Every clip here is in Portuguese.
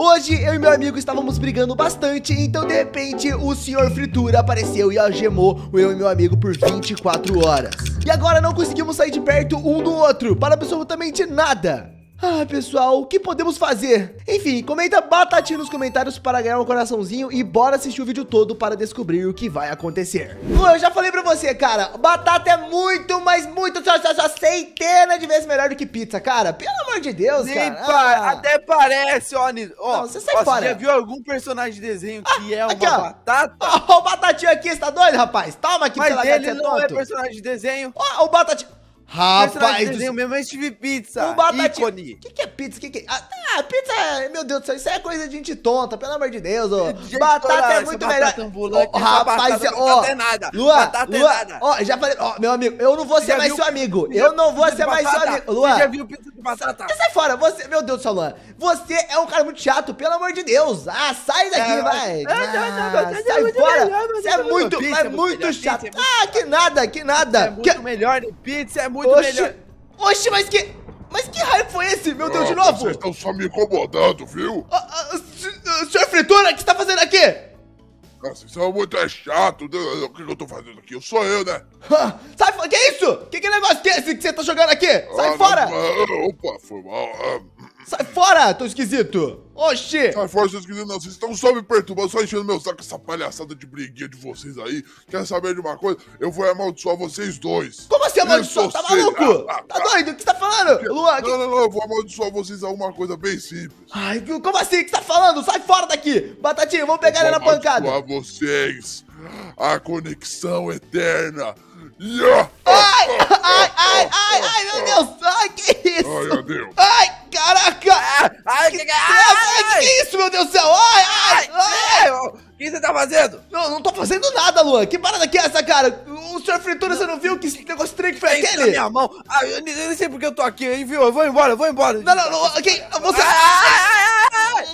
Hoje eu e meu amigo estávamos brigando bastante, então de repente o senhor Fritura apareceu e algemou eu e meu amigo por 24 horas. E agora não conseguimos sair de perto um do outro, para absolutamente nada. Ah, pessoal, o que podemos fazer? Enfim, comenta batatinha nos comentários para ganhar um coraçãozinho e bora assistir o vídeo todo para descobrir o que vai acontecer. Luan, eu já falei pra você, cara, batata é muito, mas muito, só, só, só centena de vezes melhor do que pizza, cara. Pelo amor de Deus, Nem cara. Ah. Até parece, ó, ó, você sai fora. Você já viu algum personagem de desenho ah, que é uma aqui, ó. batata? Ó, o batatinho aqui, você tá doido, rapaz? Toma aqui, mas pela ele é não é personagem de desenho. Ó, o batatinho... Rapaz, desenho mesmo é Steve Pizza. O Batati... ícone. O que, que é pizza? Que que... É? Ah, ah, pizza, é, meu Deus do céu, isso é coisa de gente tonta, pelo amor de Deus. Ô. Gente, batata olha, é muito melhor. rapaz, batata, ó. Oh, nada. Lua, batata é Lua, é nada. Ó, já falei, ó, meu amigo, eu não vou você ser mais viu, seu amigo. Eu não vou ser mais seu amigo. Lua. Você já viu pizza de batata? Você sai fora, você, meu Deus do céu, Luan. Você é um cara muito chato, pelo amor de Deus. Ah, sai daqui, é, vai. Ah, sai fora. Você é muito, é muito chato. Ah, que nada, que nada. É muito melhor, pizza é muito ah, muito Oxe. melhor. mas que... Mas que raio foi esse? Meu ah, Deus, de ah, novo! Vocês estão só me incomodando, viu? Ah, ah, ah, ah senhor Fritura, o que está fazendo aqui? Vocês são muito é chato. Né? O que eu tô fazendo aqui? Eu sou eu, né? Sai fora! Que isso? Que, que negócio que é esse que você tá jogando aqui? Sai fora! Não, opa, foi mal. Hum, Sai fora, tô esquisito! Oxi! Sai fora, seu esquisito, não. Vocês estão só me perturbando, só enchendo meu saco com essa palhaçada de briguinha de vocês aí. Quer saber de uma coisa? Eu vou amaldiçoar vocês dois. Como assim amaldiçoar? Tá maluco? Ah, ah, tá doido? O que você tá falando? Que... Luan, que... Não, não, não. Eu vou amaldiçoar vocês a uma coisa bem simples. Ai, como assim? O que você tá falando? Sai fora daqui! Batatinha, vamos pegar ele na pancada. Eu vou amaldiçoar vocês. A conexão eterna. Yeah. Ai, ai, ai, ai, ai, meu Deus! Ai, que isso? Ai, meu Deus! Ai! Caraca! Ai, que, que, é? ai, que é isso, meu Deus do céu! Ai, ai, ai! O que você tá fazendo? Não, não tô fazendo nada, Luan. Que parada que é essa, cara? O Sr. Fritura, você não viu que esse negócio estranho que foi é aquele? minha mão. Ai, eu nem sei porque eu tô aqui, hein, viu? Eu vou embora, eu vou embora. Não, não, não. quem? você... Ai, ai,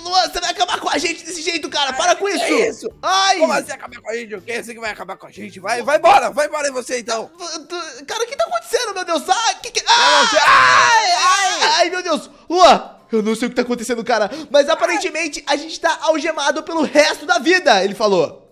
Luan, você vai acabar com a gente desse jeito, cara. Para é, com isso. É isso. Ai. Como assim acabar com a gente? O que é isso que vai acabar com a gente? Vai, vai embora. Vai embora em você, então. Cara, o que tá acontecendo, meu Deus? Ai, ah, que que... Ah! Ai, ai, ai, ai, meu Deus. Luan, eu não sei o que tá acontecendo, cara. Mas aparentemente a gente tá algemado pelo resto da vida, ele falou.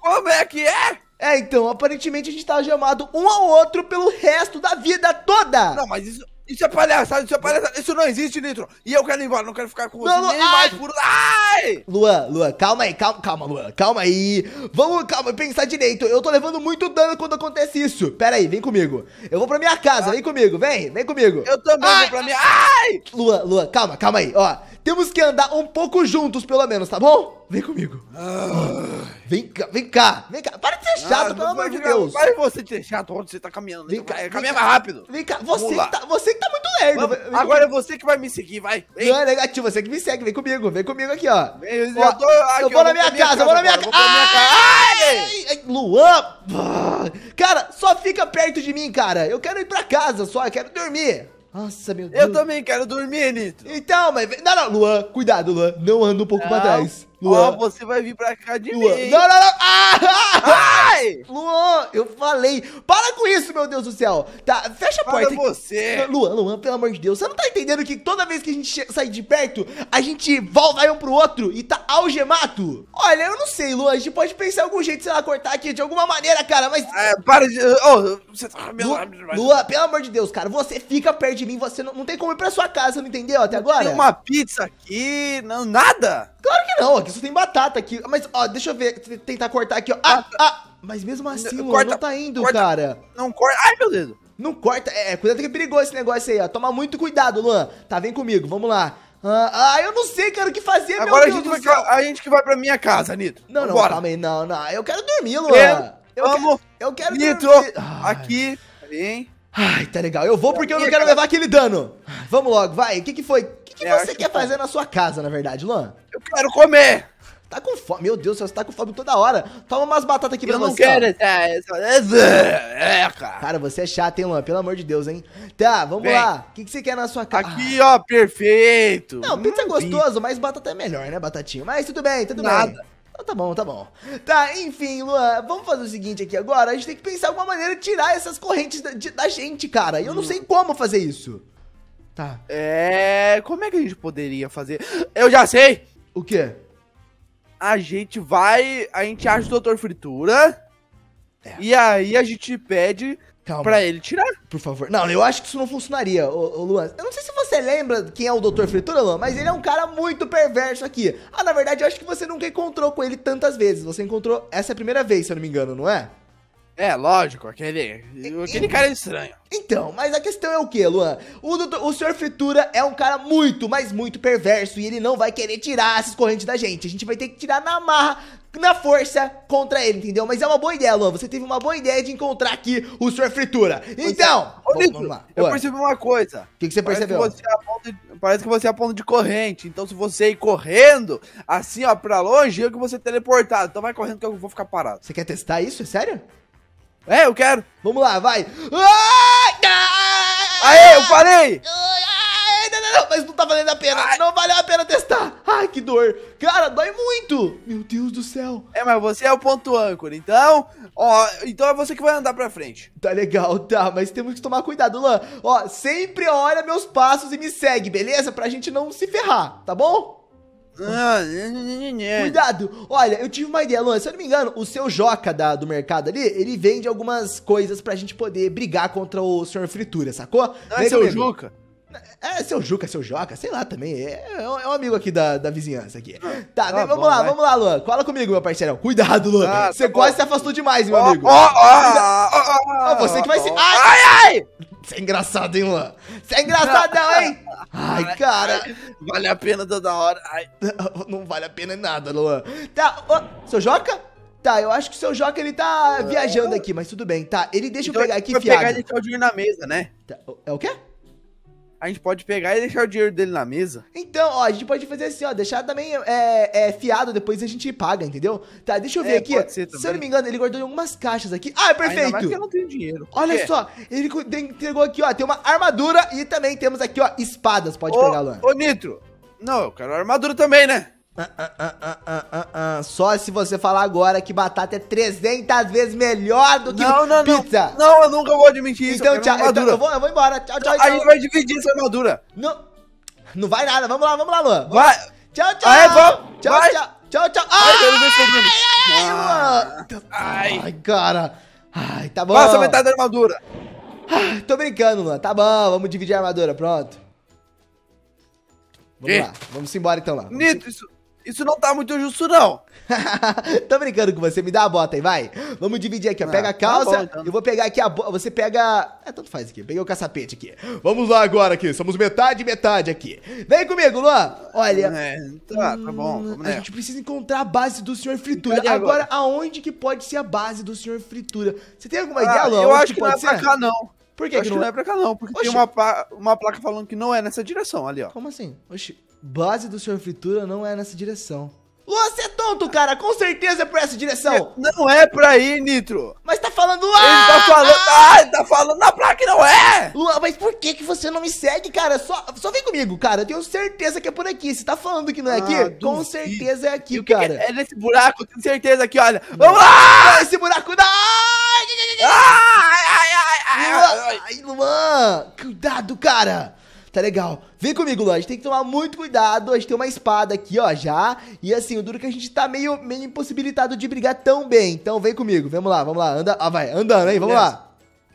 Como é que é? É, então, aparentemente a gente tá algemado um ao outro pelo resto da vida toda. Não, mas isso... Isso é palhaçada, isso é palhaçada. Isso não existe, Nitro. E eu quero ir embora, não quero ficar com você não, nem ai. mais por... Ai! Luan, Luan, calma aí, calma, calma, Luan. Calma aí. Vamos, calma, pensar direito. Eu tô levando muito dano quando acontece isso. Pera aí, vem comigo. Eu vou pra minha casa, ah. vem comigo, vem, vem comigo. Eu também ai. vou pra minha... Ai! Luan, Luan, calma, calma aí, ó. Temos que andar um pouco juntos, pelo menos, tá bom? Vem comigo. Ah. Vem cá, vem cá, vem cá. Para de ser ah, chato, ah, pelo amor de Deus. Para de você ser chato onde você tá caminhando. Vem, vem cá, caminha mais rápido. Vem cá, você que, tá, você que tá muito lerdo. Vamos, agora é você que vai me seguir, vai. Vem. Não é negativo, você que me segue. Vem comigo, vem comigo aqui, ó. Vem, eu, ó, tô, aqui, eu vou eu na minha casa, eu vou na minha casa. Ai, Luan. Cara, só fica perto de mim, cara. Eu quero ir pra casa só, eu quero dormir. Nossa, meu Deus. Eu também quero dormir, Nitro. Então, mas... Não, não, Luan, cuidado, Luan. Não anda um pouco não. pra trás. Luan. Oh, você vai vir pra cá de Luan. mim. Não, não, não. Ah, ah, Ai! Luan, eu falei. Para com isso, meu Deus do céu. Tá, fecha a porta. Para você. Luan, Luan, pelo amor de Deus. Você não tá entendendo que toda vez que a gente sai de perto, a gente volta um pro outro e tá algemato. Olha, eu não sei, Luan. A gente pode pensar em algum jeito, sei lá, cortar aqui de alguma maneira, cara, mas... É, para de... Oh, você tá... Luan, Luan, pelo amor de Deus, cara. Você fica perto de mim. Você não, não tem como ir pra sua casa, não entendeu até agora? Tem uma pizza aqui, não, nada. Claro que não, aqui só tem batata aqui. Mas, ó, deixa eu ver, tentar cortar aqui, ó. Ah, ah. Mas mesmo assim, corta, mano, não tá indo, corta, cara. Não corta. Ai, meu dedo. Não corta. É, cuidado que é perigoso esse negócio aí, ó. Toma muito cuidado, Luan. Tá, vem comigo, vamos lá. Ah, ah, eu não sei, cara, o que fazer, Agora meu a gente, vai, a gente que vai pra minha casa, Nito. Não, não, calma aí, não, não. Eu quero dormir, Luan. Eu, eu Vamos. Quero, eu quero Nito, dormir. aqui. Vem. Ai, tá legal. Eu vou porque eu não quero levar aquele dano. Vamos logo, vai. O que que foi? O que, que é, você quer fazer na sua casa, na verdade, Luan? quero comer! Tá com fome, meu Deus, você tá com fome toda hora. Toma umas batatas aqui eu pra você. Eu não quero, essa... Tá, é, é, é, cara. Cara, você é chato, hein, Luan? Pelo amor de Deus, hein? Tá, vamos lá. O que, que você quer na sua casa? Aqui, ó, perfeito. Não, pizza é hum, é gostoso, mas batata é melhor, né, batatinha? Mas tudo bem, tudo Nada. bem. Então tá bom, tá bom. Tá, enfim, Luan, vamos fazer o seguinte aqui agora. A gente tem que pensar alguma maneira de tirar essas correntes da, de, da gente, cara. E eu não hum. sei como fazer isso. Tá. É. Como é que a gente poderia fazer? Eu já sei! O quê? A gente vai. A gente acha o doutor fritura. É. E aí a gente pede Calma. Pra ele tirar? Por favor. Não, eu acho que isso não funcionaria, ô, ô, Luan. Eu não sei se você lembra quem é o Dr. Fritura, Luan, mas ele é um cara muito perverso aqui. Ah, na verdade, eu acho que você nunca encontrou com ele tantas vezes. Você encontrou essa é a primeira vez, se eu não me engano, não é? É, lógico, aquele, aquele e, cara é estranho. Então, mas a questão é o que, Luan? O, doutor, o Sr. Fritura é um cara muito, mas muito perverso e ele não vai querer tirar essas correntes da gente. A gente vai ter que tirar na marra, na força, contra ele, entendeu? Mas é uma boa ideia, Luan. Você teve uma boa ideia de encontrar aqui o Sr. Fritura. É. Então, Ô, vamos lá. eu Luan. percebi uma coisa. O que, que, você parece percebeu? Que você é de, parece que você é a ponta de corrente. Então, se você ir correndo, assim, ó, pra longe, eu que você teleportado. Então vai correndo que eu vou ficar parado. Você quer testar isso? É sério? É, eu quero. Vamos lá, vai. Aê, eu parei! Não, não, não, mas não tá valendo a pena. Ai. Não valeu a pena testar. Ai, que dor. Cara, dói muito. Meu Deus do céu. É, mas você é o ponto âncora. Então, ó, então é você que vai andar pra frente. Tá legal, tá. Mas temos que tomar cuidado, Lan. Ó, sempre olha meus passos e me segue, beleza? Pra gente não se ferrar, tá bom? Ah, Cuidado! Olha, eu tive uma ideia, Luan. Se eu não me engano, o seu Joca da, do mercado ali, ele vende algumas coisas pra gente poder brigar contra o senhor Fritura, sacou? Não, é seu amigo. Juca? É, é, seu Juca, seu Joca, sei lá também. É, é um é amigo aqui da, da vizinhança aqui. Tá, tá vamos bom, lá, vai. vamos lá, Luan. Cola comigo, meu parceirão. Cuidado, Luan. Ah, você tá quase bom. se afastou demais, meu oh, amigo. Oh, oh, oh, oh, você que vai se. Ai, ai! Você é engraçado, hein, Luan? Você é engraçadão, hein? Ai, cara. Vale a pena toda hora. Ai, não vale a pena nada, Luan. Tá, ô, seu Joca? Tá, eu acho que o seu Joca, ele tá ah. viajando aqui, mas tudo bem. Tá, ele deixa então, eu pegar aqui, fiado. pegar e deixar o dinheiro na mesa, né? Tá, é o quê? a gente pode pegar e deixar o dinheiro dele na mesa. Então, ó, a gente pode fazer assim, ó, deixar também é, é fiado, depois a gente paga, entendeu? Tá, deixa eu ver é, aqui. Se eu não me engano, ele guardou algumas caixas aqui. Ah, é perfeito! Ainda eu não tenho dinheiro. Olha só, ele entregou aqui, ó, tem uma armadura e também temos aqui, ó, espadas. Pode ô, pegar, Luan. Ô, Nitro! Não, eu quero armadura também, né? Ah ah ah, ah, ah, ah, Só se você falar agora que batata é 300 vezes melhor do que não, não, pizza. Não, não, eu nunca vou admitir isso. Então, tchau. Então, eu, vou, eu vou embora. Tchau, tchau, tchau. A gente vai dividir essa armadura. Não, não vai nada. Vamos lá, vamos lá, Luan. Vai. Tchau, tchau. Aí, vamos. Tchau, vai. tchau. Tchau, tchau. Ai, ai, ai, ai, ai, cara. Ai, tá bom. Passa metade da armadura. Ai, tô brincando, Luan. Tá bom, vamos dividir a armadura. Pronto. Vamos e? lá. Vamos embora então lá. Vamos Nito, isso... Isso não tá muito justo, não. Tô brincando com você, me dá a bota aí, vai. Vamos dividir aqui, ó. Ah, pega a tá calça, tá bom, então. eu vou pegar aqui a bota. Você pega. É, tanto faz aqui, peguei o caçapete aqui. Vamos lá agora aqui, somos metade metade aqui. Vem comigo, Luan. Olha. É, tá, tá bom, vamos A gente precisa encontrar a base do senhor Fritura. Agora, agora, aonde que pode ser a base do senhor Fritura? Você tem alguma ah, ideia, Luan? Eu acho que, que não é pra cá, não. Por que, que não... É não é pra cá, não. Porque Oxi. tem uma, pla... uma placa falando que não é nessa direção ali, ó. Como assim? Oxi, base do Sr. Fritura não é nessa direção. Luan, você é tonto, cara! Com certeza é pra essa direção! É, não é pra ir, Nitro! Mas falando. Ah, ele tá ah, falando. Ah, ele tá falando na placa que não é! Luan, mas por que, que você não me segue, cara? Só, só vem comigo, cara. Eu tenho certeza que é por aqui. Você tá falando que não é ah, aqui? Com certeza é aqui, cara. é nesse buraco, tenho certeza aqui, olha. Vamos lá! É esse buraco da. Ai, ai, ai, ai, ai, ai, Luan, cuidado, cara! Tá legal. Vem comigo, Luan A gente tem que tomar muito cuidado. A gente tem uma espada aqui, ó, já. E assim, o duro é que a gente tá meio, meio impossibilitado de brigar tão bem. Então vem comigo. Vamos lá, vamos lá. Anda, ah, vai, andando, hein? Vamos Beleza.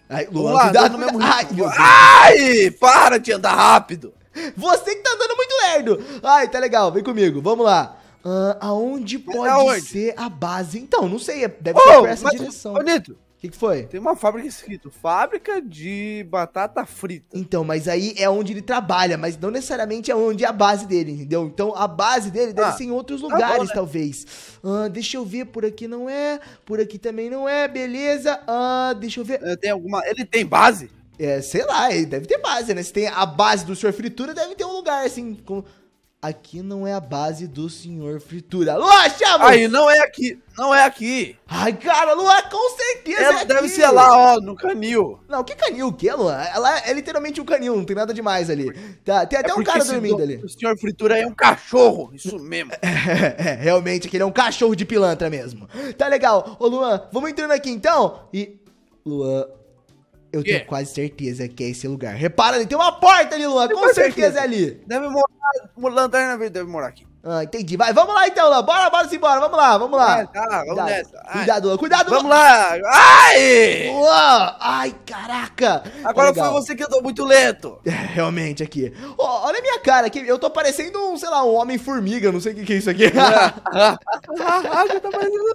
lá. Luan, cuidado. cuidado. No mesmo ritmo. Ai, Ai, para de andar rápido. Você que tá andando muito lerdo. Ai, tá legal. Vem comigo. Vamos lá. Ah, aonde pode aonde? ser a base? Então, não sei. É, deve oh, ser por essa mas, direção. bonito que, que foi? Tem uma fábrica escrito, fábrica de batata frita. Então, mas aí é onde ele trabalha, mas não necessariamente é onde é a base dele, entendeu? Então a base dele deve ah, ser em outros tá lugares, bom, né? talvez. Ah, deixa eu ver, por aqui não é, por aqui também não é, beleza. Ah, deixa eu ver. É, tem alguma. Ele tem base? É, sei lá, ele deve ter base, né? Se tem a base do Sr. Fritura, deve ter um lugar, assim, com aqui não é a base do senhor fritura. Luan, chama! Aí, não é aqui, não é aqui. Ai, cara, Luan, com certeza Ela é deve aqui. ser lá, ó, no canil. Não, que canil, o que, Luan? Ela é, é literalmente um canil, não tem nada demais ali. Tá, tem é até é um cara dormindo ali. O senhor fritura é um cachorro, isso mesmo. É, é, é, realmente, aquele é um cachorro de pilantra mesmo. Tá legal, ô Luan, vamos entrando aqui então e... Luan, eu tenho quase certeza que é esse lugar. Repara ali, tem uma porta ali, Luan. Com certeza, certeza é ali. Deve morar. Lanterna verde deve morar aqui. Ah, entendi. Vai, vamos lá então, Luan. Bora, bora, embora. Vamos lá, vamos lá. É, tá, vamos cuidado, nessa. Cuidado, Cuidado, Vamos lá. Ai! Luan! Ai, caraca. Agora Legal. foi você que andou muito lento. É, realmente, aqui. Oh, olha a minha cara aqui. Eu tô parecendo um, sei lá, um homem-formiga. Não sei o que, que é isso aqui. Ah, ah, já tá parecendo...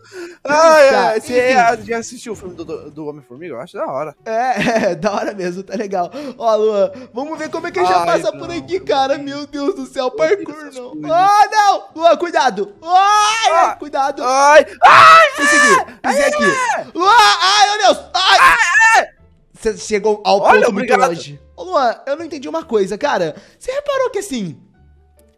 Ai, tá, você já assistiu o filme do, do, Homem-Formiga? Eu acho da hora. É, é, da hora mesmo. Tá legal. Ó, Luan, vamos ver como é que a gente já passa não. por aqui, cara. Meu Deus do céu, parkour, não. Ah, não! Luan, cuidado! Ai, ah, cuidado! Ai! Ai! Consegui! Ai, aqui! Luan! Ai, meu Deus! Ai! ai, Você chegou ao Olha, ponto obrigado. muito longe. Ô, Luan, eu não entendi uma coisa, cara. Você reparou que, assim,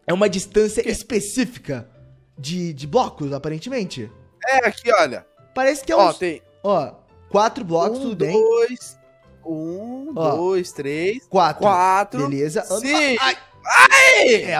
é uma distância que? específica de, de blocos, aparentemente? É, aqui, olha. Parece que é um. Ó, tem. Ó, quatro blocos, um, tudo bem? Dois. Um, ó, dois, três. Quatro. Quatro. Beleza. Sim. Ai! Ai, é, é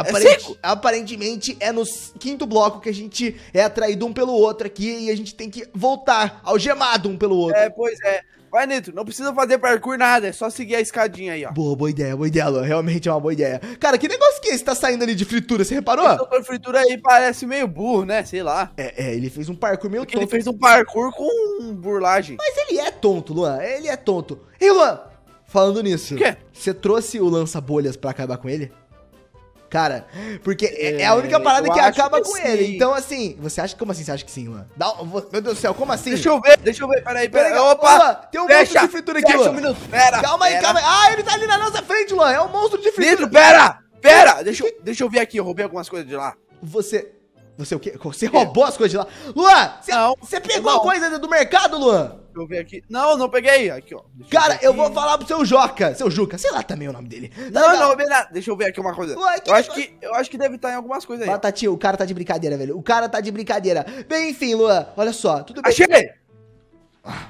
aparentemente é no quinto bloco que a gente é atraído um pelo outro aqui e a gente tem que voltar algemado um pelo outro. É, pois é. Vai, Nito, não precisa fazer parkour nada, é só seguir a escadinha aí, ó. Boa, boa ideia, boa ideia, Luan. Realmente é uma boa ideia. Cara, que negócio que é esse tá saindo ali de fritura, você reparou? Esse fritura aí parece meio burro, né? Sei lá. É, é ele fez um parkour meio Porque tonto. Ele fez um parkour com burlagem. Mas ele é tonto, Luan, ele é tonto. E Luan, falando nisso, o quê? você trouxe o lança-bolhas pra acabar com ele? cara. Porque é, é a é, única parada que acaba que com sim. ele. Então, assim, você acha que como assim? Você acha que sim, mano Dá, meu Deus do céu, como assim? Deixa eu ver, deixa eu ver, peraí, peraí. peraí opa! tem um monstro de fritura aqui, Luan. um minuto, pera. Calma aí, pera. calma aí. Ah, ele tá ali na nossa frente, Luan. É um monstro de fritura. Pedro, pera! Pera! Deixa deixa eu ver aqui, eu roubei algumas coisas de lá. Você. Não sei o quê. Você é. roubou as coisas de lá. Luan, você pegou não. coisa do mercado, Luan? Deixa eu ver aqui. Não, não peguei. Aqui, ó. Deixa cara, eu, eu, vou falar pro seu Joca. Seu Juca, sei lá também o nome dele. Tá não, não, não, Deixa eu ver aqui uma coisa. Ué, eu, acho que, eu acho que deve estar tá em algumas coisas aí. Batatinha, o cara tá de brincadeira, velho. O cara tá de brincadeira. Bem, enfim, Luan, olha só. Tudo bem. Achei! Ah,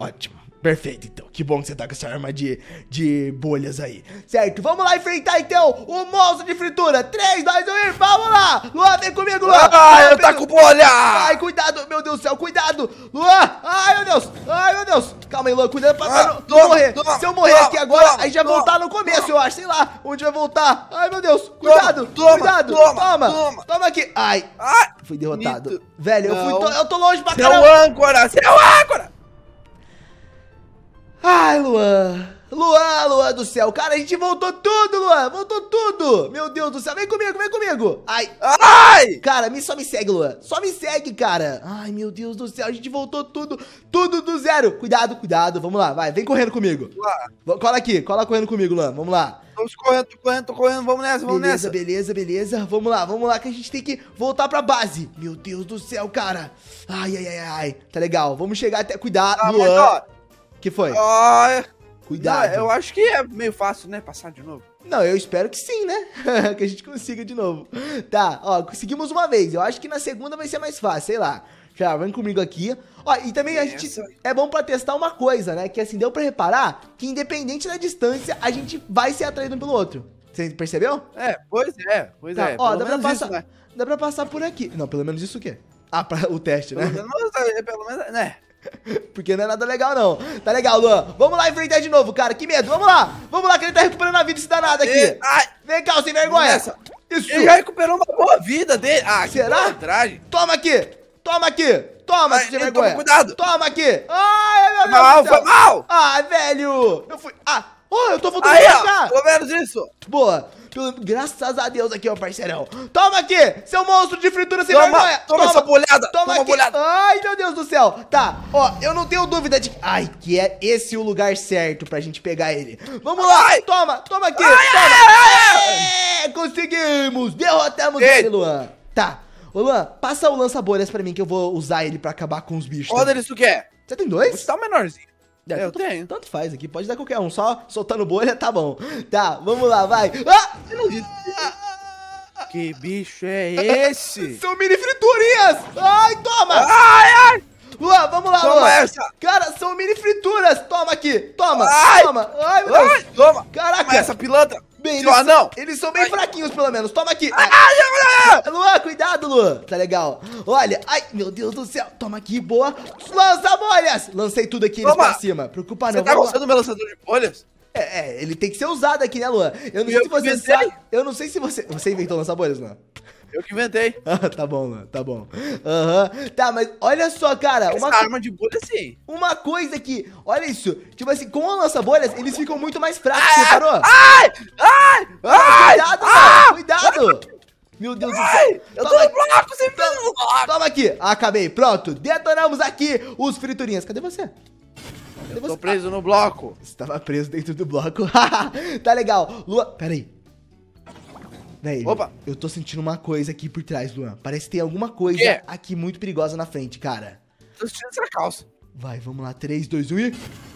ótimo. Perfeito, então. Que bom que você tá com essa arma de, de bolhas aí. Certo, vamos lá enfrentar então o monstro de fritura. 3, 2, 1, vamos lá! Luan, vem comigo, Luan! Ah, eu, eu tá com bolha! Ai, cuidado, meu Deus do céu, cuidado! Luan! Ai, meu Deus! Ai, meu Deus! Calma aí, Luan, cuidado pra ah, não, não, morrer. Se eu morrer aqui agora, aí já voltar no começo, eu acho. Sei lá onde vai voltar. Ai, meu Deus! Cuidado! Toma, cuidado! Toma, toma! Toma, toma aqui! Ai! Ai fui derrotado. Velho, eu, fui eu tô longe pra caramba! Seu âncora! Seu âncora! Ai, Luan. Luan, Luan do céu. Cara, a gente voltou tudo, Luan. Voltou tudo. Meu Deus do céu. Vem comigo, vem comigo. Ai. Ai! Cara, me, só me segue, Luan. Só me segue, cara. Ai, meu Deus do céu. A gente voltou tudo. Tudo do zero. Cuidado, cuidado. Vamos lá, vai. Vem correndo comigo. Luan. Cola aqui. Cola correndo comigo, Luan. Vamos lá. Vamos correndo, tô correndo, tô correndo, vamos nessa, vamos beleza, nessa. Beleza, beleza, beleza. Vamos lá, vamos lá, que a gente tem que voltar pra base. Meu Deus do céu, cara. Ai, ai, ai, ai. Tá legal, vamos chegar até. Cuidado, ah, Luan. Mas, ó, que foi? Ah, é. Cuidado. Não, eu acho que é meio fácil, né? Passar de novo. Não, eu espero que sim, né? que a gente consiga de novo. Tá, ó, conseguimos uma vez. Eu acho que na segunda vai ser mais fácil, sei lá. Já, vem comigo aqui. Ó, e também a gente é bom para testar uma coisa, né? Que assim, deu para reparar que independente da distância, a gente vai ser atraído um pelo outro. Você percebeu? É, pois é, pois tá, é. Ó, dá pra, passar, isso, né? dá pra passar por aqui. Não, pelo menos isso o quê? Ah, pra, o teste, né? menos, é, pelo menos, né? Porque não é nada legal, não. Tá legal, Luan. Vamos lá enfrentar de novo, cara. Que medo. Vamos lá. Vamos lá, que ele tá recuperando a vida esse danado aqui. Ai. Vem cá, sem vergonha. Isso. Ele já recuperou uma boa vida dele. Ah, Será? Toma aqui. Toma aqui. Toma, Ai, sem então vergonha. Toma, cuidado. Toma aqui. Ai, meu Deus. Mal, foi mal. Ah, velho. Eu fui. Ah. Oh, eu tô voltando Aí, pra cá. Pelo menos isso. Boa. Graças a Deus aqui, ó, parceirão. Toma aqui, seu monstro de fritura sem toma, vergonha. Toma, toma essa bolhada. Toma, toma bolhada. Ai, meu Deus do céu. Tá, ó, eu não tenho dúvida de... Ai, que é esse o lugar certo pra gente pegar ele. Vamos lá. Ai. Toma, toma aqui. Ai, toma. Ai, é, conseguimos. Derrotamos Ei. ele, Luan. Tá. Ô, Luan, passa o lança-bolhas pra mim que eu vou usar ele pra acabar com os bichos. Olha isso que é. Você tem dois? Vou tá o menorzinho. É, é, eu tanto, tenho. Tanto faz aqui, pode dar qualquer um. Só soltando bolha, tá bom. Tá, vamos lá, vai. Ah! ah! Que bicho é esse? São mini friturinhas! Ai, toma! Ai, ai! Lua, vamos lá, Lua. essa! Cara, são mini frituras! Toma aqui! Toma! Ai. Toma! Ai, meu Deus! Ai, toma! Caraca! Toma essa pilantra! Bem, eles, não. eles são bem ai. fraquinhos, pelo menos. Toma aqui. Ai, ah, Luan, cuidado, Luan. Tá legal. Olha. Ai, meu Deus do céu. Toma aqui, boa. Lança bolhas. Lancei tudo aqui eles pra cima. Preocupa não. Você tá gostando do meu lançador de bolhas? É, é, ele tem que ser usado aqui, né, Luan? Eu não eu sei se você sabe. Eu não sei se você. Você inventou lançar bolhas, não? Eu que inventei. Ah, tá bom, Luan, tá bom. Aham. Uhum. Tá, mas olha só, cara. Uma Essa arma de bolha, sim. Uma coisa que, olha isso. Tipo assim, com as nossas bolhas, eles ficam muito mais fracos, você parou? Ai! Ai! Ah, ai cuidado, ah! ai, Cuidado! meu Deus do céu. Eu tô no bloco, você fez no bloco. Toma aqui. Acabei. Pronto. Detonamos aqui os friturinhas. Cadê você? Cadê eu você? tô preso no bloco. Você tava preso dentro do bloco. tá legal. Lua, pera aí. Velho, Opa! eu tô sentindo uma coisa aqui por trás, Luan. Parece que tem alguma coisa yeah. aqui muito perigosa na frente, cara. Tô sentindo essa calça. Vai, vamos lá. 3, 2, 1 e...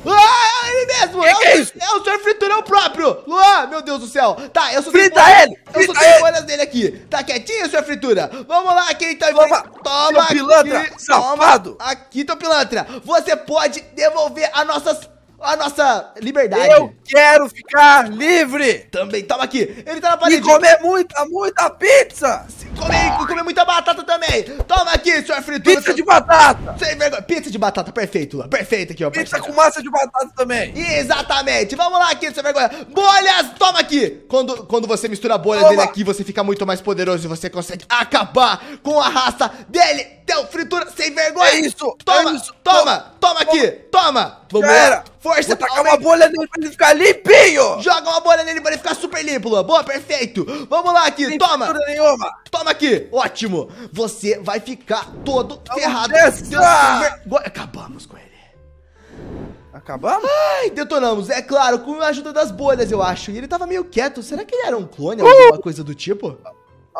Ah, ele mesmo! Que é, que o, é, isso? é o Sr. Friturão próprio! Luan, meu Deus do céu! Tá, eu sou... Frita temporada... ele! Eu Frita sou temporadas dele aqui. Tá quietinho, Sr. Fritura? Vamos lá, quem tá... Toma, Toma pilantra, aqui, safado! Toma aqui, teu pilantra. Você pode devolver as nossas a nossa liberdade. Eu quero ficar livre! Também, toma aqui. Ele tá na parede. E comer muita, muita pizza! comer ah. comer muita batata também. Toma aqui, senhor fritura. Pizza de batata. Sem vergonha. Pizza de batata, perfeito, Lula. Perfeito aqui, ó. Pizza com massa de batata também. Exatamente. Vamos lá aqui, sem vergonha. Bolhas, toma aqui. Quando, quando você mistura a bolha toma. dele aqui, você fica muito mais poderoso e você consegue acabar com a raça dele. Teu então, fritura sem vergonha. É isso. É toma, é isso. Toma, toma, toma aqui. Toma. Vamos lá Força. Vou tacar uma bolha nele pra ele ficar limpinho. Joga uma bolha nele pra ele ficar super limpo, Boa, perfeito. Vamos lá aqui. Tem toma. Toma aqui. Ótimo. Você vai ficar todo Não ferrado. Ver... Acabamos com ele. Acabamos? Ai, detonamos. É claro, com a ajuda das bolhas, eu acho. E ele tava meio quieto. Será que ele era um clone, ou uh! alguma coisa do tipo?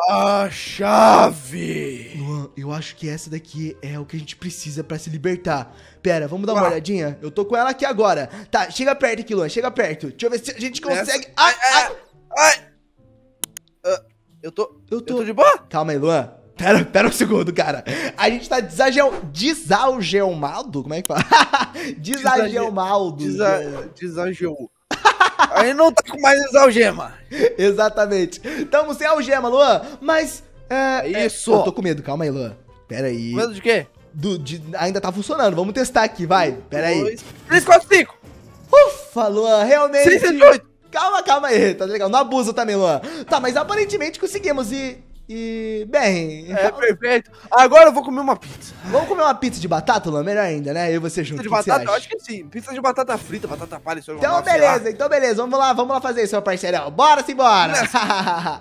A chave! Luan, eu acho que essa daqui é o que a gente precisa pra se libertar. Pera, vamos dar uma ah. olhadinha? Eu tô com ela aqui agora. Tá, chega perto aqui, Luan. Chega perto. Deixa eu ver se a gente consegue... Essa... É, é. Ai, ai! ai. Eu tô. Eu tô, eu tô de boa? Calma aí, Luan. Pera, pera um segundo, cara. A gente tá desagel... desalgelmado? Como é que fala? Desagelmado. Desa... Desagel. aí não tá com mais algema. Exatamente. Tamo sem algema, Luan. Mas. É, é, é Isso. É... Eu tô com medo, calma aí, Luan. Pera aí. Com medo de quê? Do, de... ainda tá funcionando. Vamos testar aqui, vai. Pera aí. 3, 4, 5. Ufa, Luan, realmente. 6, 7, 8. Calma, calma aí, tá legal. Não abusa também, Luan. Tá, mas aparentemente conseguimos e. E. Bem. É, então perfeito. Agora eu vou comer uma pizza. Vamos comer uma pizza de batata, Luan? Melhor ainda, né? Eu e você junto. Pizza de batata? Eu acho que sim. Pizza de batata frita, batata palha, Então, beleza, então beleza. Vamos lá, vamos lá fazer isso, meu parceirão. Bora, simbora!